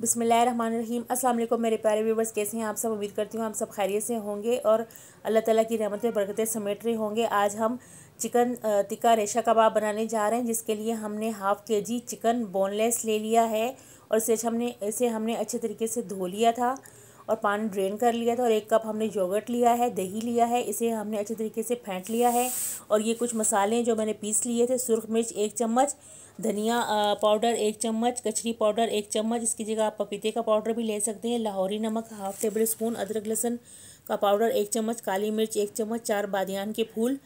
बसमीम असल मेरे प्यारे व्यूवर्स कैसे हैं आप सब उम्मीद करती हूँ आप सब खैरियत से होंगे और अल्लाह ताला की रहमत बरकतें समेट रहे होंगे आज हम चिकन टिक्का रेशा कबाब बनाने जा रहे हैं जिसके लिए हमने हाफ़ के जी चिकन बोनलेस ले लिया है और इसे हमने इसे हमने अच्छे तरीके से धो लिया था और पानी ड्रेन कर लिया था और एक कप हमने योगर्ट लिया है दही लिया है इसे हमने अच्छे तरीके से फेंट लिया है और ये कुछ मसाले जो मैंने पीस लिए थे सुरख मिर्च एक चम्मच धनिया पाउडर एक चम्मच कचरी पाउडर एक चम्मच इसकी जगह आप पपीते का पाउडर भी ले सकते हैं लाहौरी नमक हाफ टेबल स्पून अदरक लहसुन का पाउडर एक चम्मच काली मिर्च एक चम्मच चार बादियान के फूल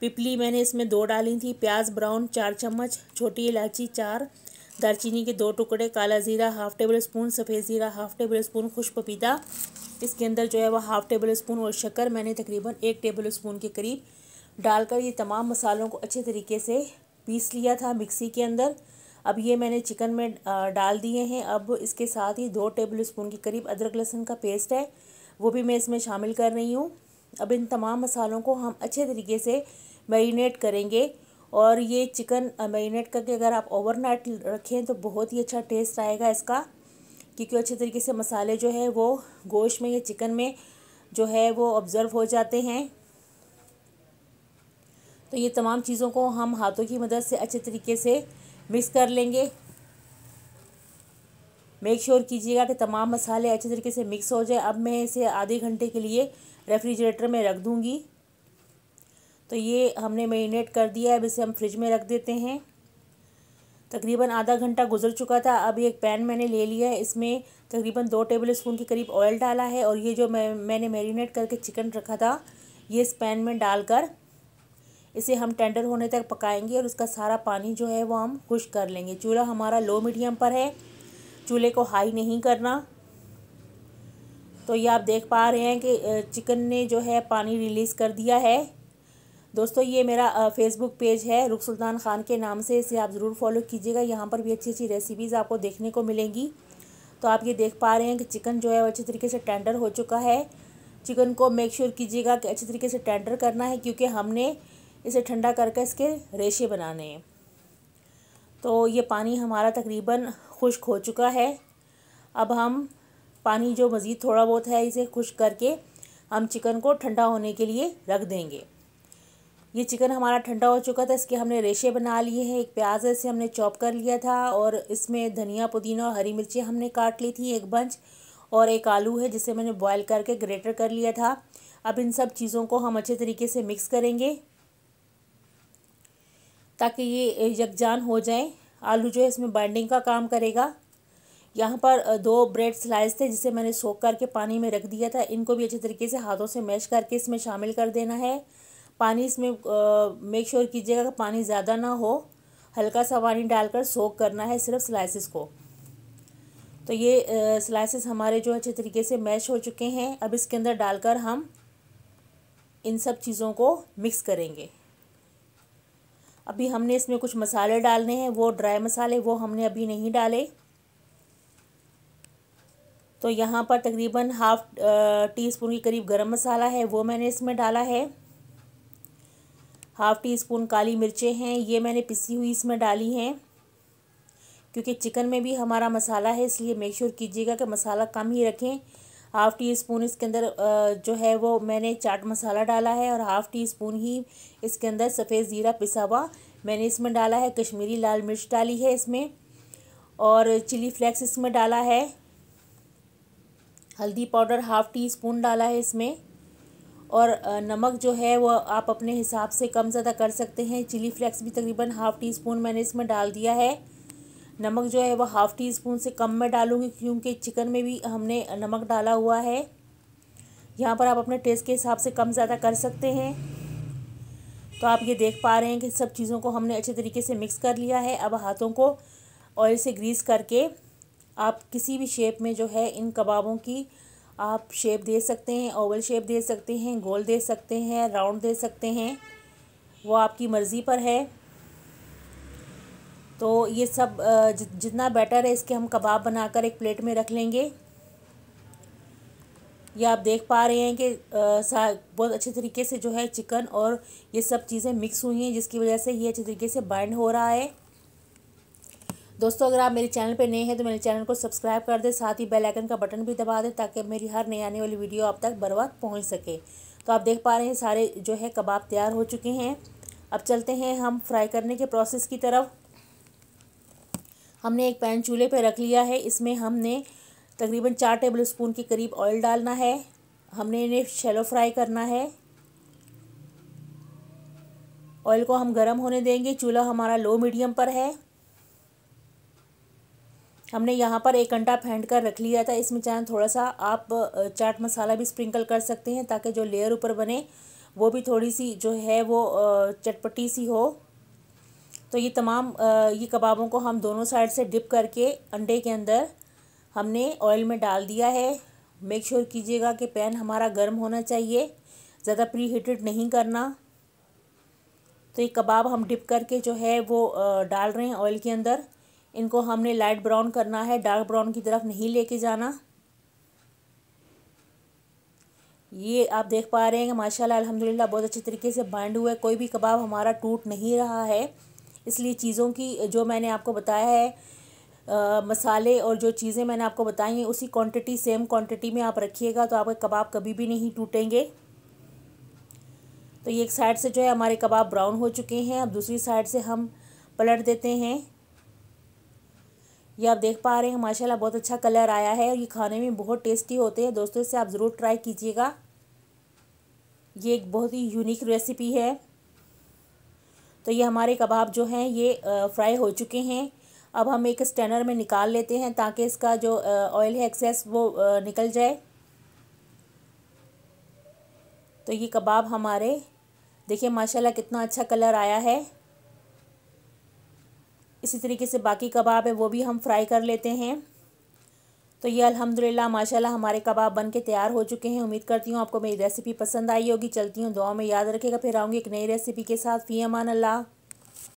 पिपली मैंने इसमें दो डाली थी प्याज ब्राउन चार चम्मच छोटी इलायची चार दालचीनी के दो टुकड़े काला ज़ीरा हाफ़ टेबल स्पून सफ़ेद ज़ीरा हाफ़ टेबल स्पून खुश पपीता इसके अंदर जो है वह हाफ़ टेबल स्पून और शक्कर मैंने तकरीबन एक टेबल स्पून के करीब डालकर ये तमाम मसालों को अच्छे तरीके से पीस लिया था मिक्सी के अंदर अब ये मैंने चिकन में डाल दिए हैं अब इसके साथ ही दो टेबल स्पून के करीब अदरक लहसुन का पेस्ट है वो भी मैं इसमें शामिल कर रही हूँ अब इन तमाम मसालों को हम अच्छे तरीके से मैरिनेट करेंगे और ये चिकन मैरिनेट करके अगर आप ओवरनाइट रखें तो बहुत ही अच्छा टेस्ट आएगा इसका क्योंकि अच्छे तरीके से मसाले जो है वो गोश्त में या चिकन में जो है वो ऑब्ज़र्व हो जाते हैं तो ये तमाम चीज़ों को हम हाथों की मदद से अच्छे तरीके से मिक्स कर लेंगे मेक श्योर sure कीजिएगा कि तमाम मसाले अच्छे तरीके से मिक्स हो जाए अब मैं इसे आधे घंटे के लिए रेफ्रिजरेटर में रख दूँगी तो ये हमने मैरिनेट कर दिया है अब इसे हम फ्रिज में रख देते हैं तकरीबन आधा घंटा गुजर चुका था अब एक पैन मैंने ले लिया है इसमें तकरीबन दो टेबल स्पून के करीब ऑयल डाला है और ये जो मैं मैंने मैरिनेट करके चिकन रखा था ये इस पैन में डालकर इसे हम टेंडर होने तक पकाएंगे और उसका सारा पानी जो है वो हम खुश कर लेंगे चूल्हा हमारा लो मीडियम पर है चूल्हे को हाई नहीं करना तो ये आप देख पा रहे हैं कि चिकन ने जो है पानी रिलीज़ कर दिया है दोस्तों ये मेरा फेसबुक पेज है रुख सुल्तान ख़ान के नाम से इसे आप ज़रूर फॉलो कीजिएगा यहाँ पर भी अच्छी अच्छी रेसिपीज़ आपको देखने को मिलेंगी तो आप ये देख पा रहे हैं कि चिकन जो है वो अच्छे तरीके से टेंडर हो चुका है चिकन को मेक श्योर कीजिएगा कि अच्छे तरीके से टेंडर करना है क्योंकि हमने इसे ठंडा करके इसके रेशे बनाने हैं तो ये पानी हमारा तकरीबन खुश्क हो चुका है अब हम पानी जो मज़ीद थोड़ा बहुत है इसे खुश करके हम चिकन को ठंडा होने के लिए रख देंगे ये चिकन हमारा ठंडा हो चुका था इसके हमने रेशे बना लिए हैं एक प्याज है इसे हमने चॉप कर लिया था और इसमें धनिया पुदीना और हरी मिर्ची हमने काट ली थी एक बंच और एक आलू है जिसे मैंने बॉयल करके ग्रेटर कर लिया था अब इन सब चीज़ों को हम अच्छे तरीके से मिक्स करेंगे ताकि ये यकजान हो जाए आलू जो है इसमें बाइंडिंग का काम करेगा यहाँ पर दो ब्रेड स्लाइस थे जिसे मैंने सोख करके पानी में रख दिया था इनको भी अच्छे तरीके से हाथों से मैश करके इसमें शामिल कर देना है पानी इसमें मेक श्योर कीजिएगा कि पानी ज़्यादा ना हो हल्का सा पानी डालकर सोक करना है सिर्फ स्लाइसिस को तो ये स्लाइसिस हमारे जो अच्छे तरीके से मैश हो चुके हैं अब इसके अंदर डालकर हम इन सब चीज़ों को मिक्स करेंगे अभी हमने इसमें कुछ मसाले डालने हैं वो ड्राई मसाले वो हमने अभी नहीं डाले तो यहाँ पर तकरीबन हाफ़ टी स्पून के करीब गरम मसाला है वो मैंने इसमें डाला है हाफ़ टी स्पून काली मिर्चें हैं ये मैंने पिसी हुई इसमें डाली हैं क्योंकि चिकन में भी हमारा मसाला है इसलिए मेक श्योर कीजिएगा कि मसाला कम ही रखें हाफ़ टी स्पून इसके अंदर जो है वो मैंने चाट मसाला डाला है और हाफ़ टी स्पून ही इसके अंदर सफ़ेद ज़ीरा पिसा हुआ मैंने इसमें डाला है कश्मीरी लाल मिर्च डाली है इसमें और चिली फ्लेक्स इसमें डाला है हल्दी पाउडर हाफ़ टी स्पून डाला है इसमें और नमक जो है वो आप अपने हिसाब से कम ज़्यादा कर सकते हैं चिली फ्लेक्स भी तकरीबन हाफ़ टी स्पून मैंने इसमें डाल दिया है नमक जो है वो हाफ़ टी स्पून से कम मैं डालूँगी क्योंकि चिकन में भी हमने नमक डाला हुआ है यहाँ पर आप अपने टेस्ट के हिसाब से कम ज़्यादा कर सकते हैं तो आप ये देख पा रहे हैं कि सब चीज़ों को हमने अच्छे तरीके से मिक्स कर लिया है अब हाथों को ऑयल से ग्रीस करके आप किसी भी शेप में जो है इन कबाबों की आप शेप दे सकते हैं ओवल शेप दे सकते हैं गोल दे सकते हैं राउंड दे सकते हैं वो आपकी मर्ज़ी पर है तो ये सब जितना बेटर है इसके हम कबाब बनाकर एक प्लेट में रख लेंगे ये आप देख पा रहे हैं कि बहुत अच्छे तरीके से जो है चिकन और ये सब चीज़ें मिक्स हुई हैं जिसकी वजह से ये अच्छे तरीके से बाइंड हो रहा है दोस्तों अगर आप मेरे चैनल पर नए हैं तो मेरे चैनल को सब्सक्राइब कर दें साथ ही बेल आइकन का बटन भी दबा दें ताकि मेरी हर नई आने वाली वीडियो आप तक बर्बाद पहुँच सके तो आप देख पा रहे हैं सारे जो है कबाब तैयार हो चुके हैं अब चलते हैं हम फ्राई करने के प्रोसेस की तरफ हमने एक पैन चूल्हे पर रख लिया है इसमें हमने तकरीबन चार टेबल स्पून के करीब ऑयल डालना है हमने इन्हें शेलो फ्राई करना है ऑयल को हम गर्म होने देंगे चूल्हा हमारा लो मीडियम पर है हमने यहाँ पर एक अंडा फेंट कर रख लिया था इसमें चाहे थोड़ा सा आप चाट मसाला भी स्प्रिंकल कर सकते हैं ताकि जो लेयर ऊपर बने वो भी थोड़ी सी जो है वो चटपटी सी हो तो ये तमाम ये कबाबों को हम दोनों साइड से डिप करके अंडे के अंदर हमने ऑयल में डाल दिया है मेक श्योर कीजिएगा कि पैन हमारा गर्म होना चाहिए ज़्यादा प्री हीटेड नहीं करना तो ये कबाब हम डिप करके जो है वो डाल रहे हैं ऑयल के अंदर इनको हमने लाइट ब्राउन करना है डार्क ब्राउन की तरफ नहीं लेके जाना ये आप देख पा रहे हैं माशाल्लाह अल्हम्दुलिल्लाह बहुत अच्छे तरीके से बाइंड हुआ है कोई भी कबाब हमारा टूट नहीं रहा है इसलिए चीज़ों की जो मैंने आपको बताया है आ, मसाले और जो चीज़ें मैंने आपको बताई हैं उसी क्वांटिटी सेम क्वांटिटी में आप रखिएगा तो आपके कबाब कभी भी नहीं टूटेंगे तो ये एक साइड से जो है हमारे कबाब ब्राउन हो चुके हैं अब दूसरी साइड से हम पलट देते हैं ये आप देख पा रहे हैं माशाल्लाह बहुत अच्छा कलर आया है ये खाने में बहुत टेस्टी होते हैं दोस्तों इसे आप ज़रूर ट्राई कीजिएगा ये एक बहुत ही यूनिक रेसिपी है तो ये हमारे कबाब जो हैं ये फ्राई हो चुके हैं अब हम एक स्टैनर में निकाल लेते हैं ताकि इसका जो ऑयल है एक्सेस वो निकल जाए तो ये कबाब हमारे देखिए माशाल्लाह कितना अच्छा कलर आया है इसी तरीके से बाकी कबाब है वो भी हम फ्राई कर लेते हैं तो ये अल्हम्दुलिल्लाह माशाल्लाह हमारे कबाब बन के तैयार हो चुके हैं उम्मीद करती हूँ आपको मेरी रेसिपी पसंद आई होगी चलती हूँ दुआ में याद रखेगा फिर आऊँगी एक नई रेसिपी के साथ फ़ी अमान अल्लाह